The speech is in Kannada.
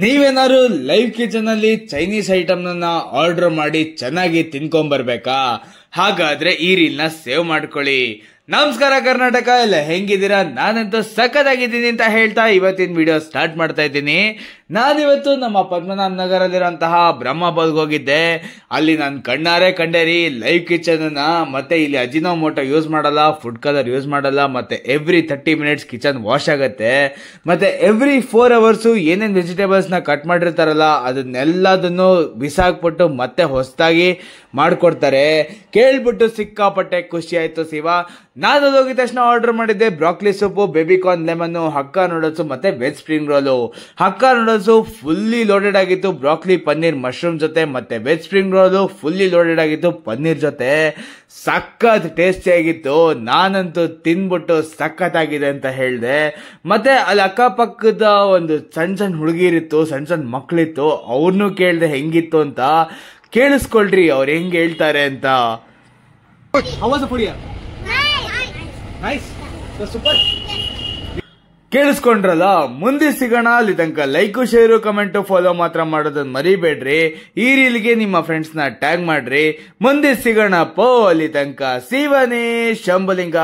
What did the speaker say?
ನೀವೇನಾದ್ರು ಲೈವ್ ಕಿಚನ್ ಅಲ್ಲಿ ಚೈನೀಸ್ ಐಟಮ್ ಆರ್ಡರ್ ಮಾಡಿ ಚೆನ್ನಾಗಿ ತಿನ್ಕೊಂಡ್ ಬರ್ಬೇಕಾ ಹಾಗಾದ್ರೆ ಈ ರೀಲ್ನ ಸೇವ್ ಮಾಡ್ಕೊಳ್ಳಿ ನಮಸ್ಕಾರ ಕರ್ನಾಟಕ ಎಲ್ಲ ಹೆಂಗಿದ್ದೀರಾ ನಾನಂತೂ ಸಖತ್ತಾಗಿದ್ದೀನಿ ಅಂತ ಹೇಳ್ತಾ ಇವತ್ತಿನ ವಿಡಿಯೋ ಸ್ಟಾರ್ಟ್ ಮಾಡ್ತಾ ಇದ್ದೀನಿ ನಾನಿವತ್ತು ನಮ್ಮ ಪದ್ಮನಾಭ ನಗರದಲ್ಲಿರುವಂತಹ ಬ್ರಹ್ಮ ಹೋಗಿದ್ದೆ ಅಲ್ಲಿ ನಾನು ಕಣ್ಣಾರೆ ಕಂಡೇರಿ ಲೈವ್ ಕಿಚನನ್ನು ಮತ್ತೆ ಇಲ್ಲಿ ಅಜಿನೋ ಮೋಟೋ ಯೂಸ್ ಮಾಡಲ್ಲ ಫುಡ್ ಕಲರ್ ಯೂಸ್ ಮಾಡಲ್ಲ ಮತ್ತೆ every thirty minutes kitchen wash ಆಗುತ್ತೆ ಮತ್ತೆ ಎವ್ರಿ ಫೋರ್ ಅವರ್ಸು ಏನೇನು ವೆಜಿಟೇಬಲ್ಸ್ನ ಕಟ್ ಮಾಡಿರ್ತಾರಲ್ಲ ಅದನ್ನೆಲ್ಲದನ್ನು ಬಿಸಾಕ್ಬಿಟ್ಟು ಮತ್ತೆ ಹೊಸದಾಗಿ ಮಾಡಿಕೊಡ್ತಾರೆ ಕೇಳ್ಬಿಟ್ಟು ಸಿಕ್ಕಾಪಟ್ಟೆ ಖುಷಿ ಆಯ್ತು ಶಿವ ನಾನು ಹೋಗಿದ ತಕ್ಷಣ ಆರ್ಡರ್ ಮಾಡಿದ್ದೆ broccoli soup baby corn lemon hakka noodles ಮತ್ತೆ veg spring roll hakka noodles fully loaded ಆಗಿತ್ತು ಬ್ರಾಕ್ಲಿ ಪನ್ನೀರ್ ಮಶ್ರೂಮ್ ಜೊತೆ ಮತ್ತೆ veg spring roll fully loaded ಆಗಿತ್ತು ಪನ್ನೀರ್ ಜೊತೆ ಸಖತ್ ಆಗಿತ್ತು ನಾನಂತೂ ಸಖತ್ ಆಗಿದೆ ಅಂತ ಹೇಳಿದೆ ಮತ್ತೆ ಅಲ್ಲಿ ಅಕ್ಕಪಕ್ಕದ ಒಂದು ಸಣ್ಣ ಸಣ್ಣ ಹುಡುಗಿರಿತ್ತು ಸಣ್ಣ ಸಣ್ಣ ಮಕ್ಕಳಿತ್ತು ಅವ್ರನ್ನೂ ಕೇಳಿದೆ ಹೆಂಗಿತ್ತು ಅಂತ ಕೇಳಿಸ್ಕೊಳ್ರಿ ಅವ್ರು ಹೆಂಗೆ ಹೇಳ್ತಾರೆ ಅಂತ ನೈಸ್ ಸೂಪರ್ ಕೇಳಿಸ್ಕೊಂಡ್ರಲ್ಲ ಮುಂದೆ ಸಿಗೋಣ ಅಲ್ಲಿ ತನಕ ಲೈಕು ಶೇರು ಕಮೆಂಟು ಫಾಲೋ ಮಾತ್ರ ಮಾಡೋದನ್ನ ಮರಿಬೇಡ್ರಿ ಈ ರೀಲ್ಗೆ ನಿಮ್ಮ ಫ್ರೆಂಡ್ಸ್ ನ ಟ್ಯಾಗ್ ಮಾಡ್ರಿ ಮುಂದೆ ಸಿಗೋಣ ಪೋ ಅಲ್ಲಿ ತನಕ ಶಿವನೇ ಶಂಬಲಿಂಗ